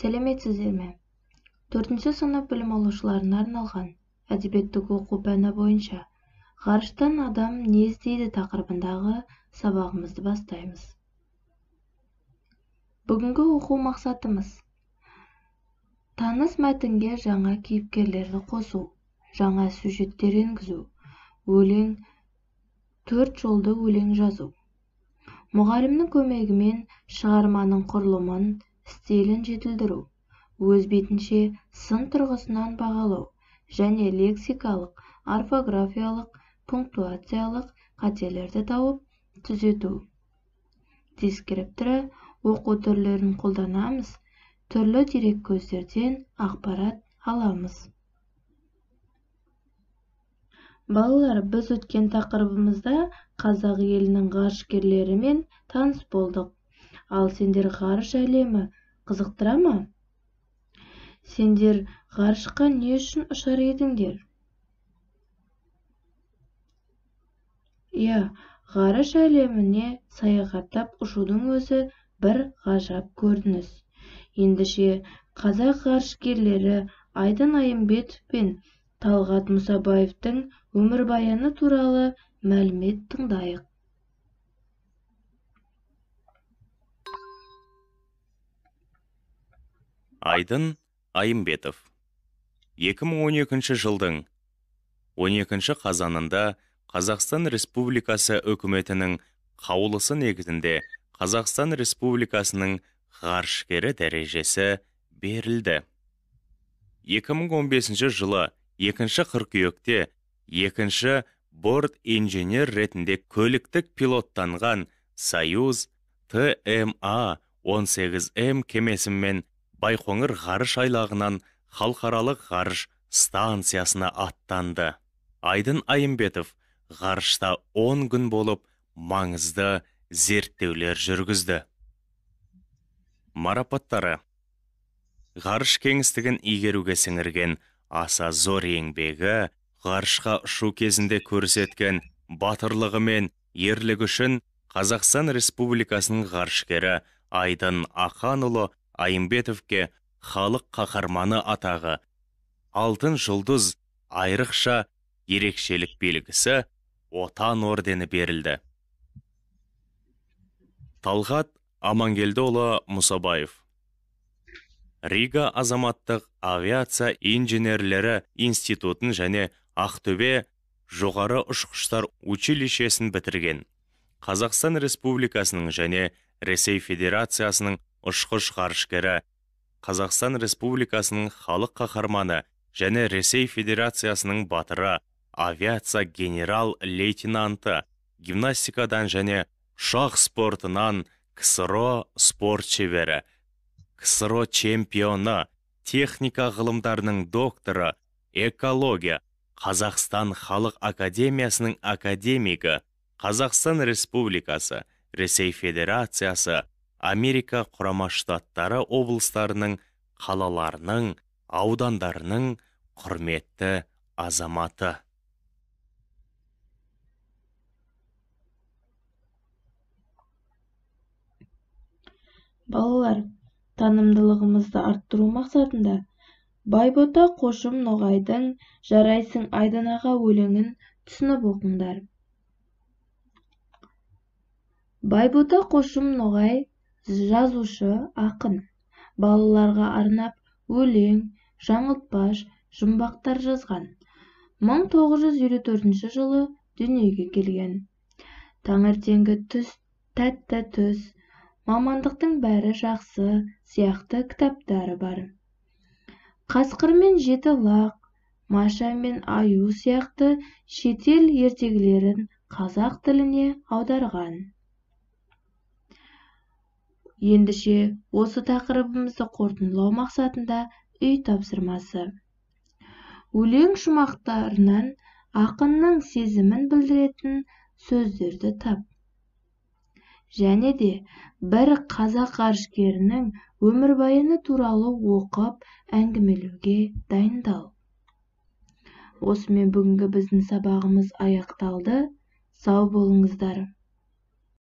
сәлеметсіздер ме төртінші сынып білім алушыларына арналған әдебиеттік оқу пәні бойынша ғарыштан адам не іздейді тақырыбындағы сабағымызды бастаймыз бүгінгі оқу мақсатымыз таныс мәтінге жаңа кейіпкерлерді қосу жаңа сюжеттер енгізу өлең төрт жолды өлең жазу мұғалімнің көмегімен шығарманың құрылымын стилін жетілдіру өз бетінше сын тұрғысынан бағалау және лексикалық орфографиялық пунктуациялық қателерді тауып түзету дескрипторы оқу түрлерін қолданамыз түрлі дереккөздерден ақпарат аламыз балалар біз өткен тақырыбымызда қазақ елінің ғарышкерлерімен таныс болдық ал сендер ғарыш әлемі қызықтыра ма сендер ғарышқа не үшін ұшар едіңдер иә ғарыш әлеміне саяхаттап ұшудың өзі бір ғажап көрініс Ендіше қазақ ғарышкерлері айдын айымбетов пен талғат мұсабаевтың өмірбаяны туралы мәлімет тыңдайық айдын айымбетов 2012 жылдың 12 қазанында қазақстан республикасы үкіметінің қаулысы негізінде қазақстан республикасының ғарышкері дәрежесі берілді 2015 жылы 2 қыркүйекте ші борт инженер ретінде көліктік пилоттанған союз тма 18 м кемесімен байқоңыр ғарыш айлағынан халықаралық ғарыш станциясына аттанды айдын айымбетов ғарышта 10 күн болып маңызды зерттеулер жүргізді марапаттары ғарыш кеңістігін игеруге сіңірген аса зор еңбегі ғарышқа ұшу кезінде көрсеткен батырлығы мен ерлігі үшін қазақстан республикасының ғарышкері айдын ақанұлы айымбетовке халық қаһарманы атағы алтын жұлдыз айрықша ерекшелік белгісі отан ордені берілді талғат амангелдіұлы мұсабаев рига азаматтық авиация инженерлері институтын және ақтөбе жоғары ұшқыштар училищесін бітірген қазақстан республикасының және ресей федерациясының ұшқыш ғарышкері қазақстан республикасының халық қаһарманы және ресей федерациясының батыры авиация генерал лейтенанты гимнастикадан және ұшақ спортынан ксро спорт шебері ксро чемпионы техника ғылымдарының докторы экология қазақстан халық академиясының академигі қазақстан республикасы ресей федерациясы америка құрама штаттары облыстарының қалаларының аудандарының құрметті азаматы балалар танымдылығымызды арттыру мақсатында байбота қошым ноғайдың жарайсың айданаға аға өлеңін түсініп оқыңдар байбота қошым ноғай жазушы ақын балаларға арнап өлең жаңылтпаш жұмбақтар жазған мың жылы дүниеге келген таңертеңгі түс тәтті түс мамандықтың бәрі жақсы сияқты кітаптары бар қасқыр мен жеті лақ маша мен аю сияқты шетел ертегілерін қазақ тіліне аударған Ендіше осы тақырыбымызды қорытындылау мақсатында үй тапсырмасы өлең шумақтарынан ақынның сезімін білдіретін сөздерді тап және де бір қазақ ғарышкерінің өмірбаяны туралы оқып әңгімелеуге дайындал осымен бүгінгі біздің сабағымыз аяқталды сау болыңыздар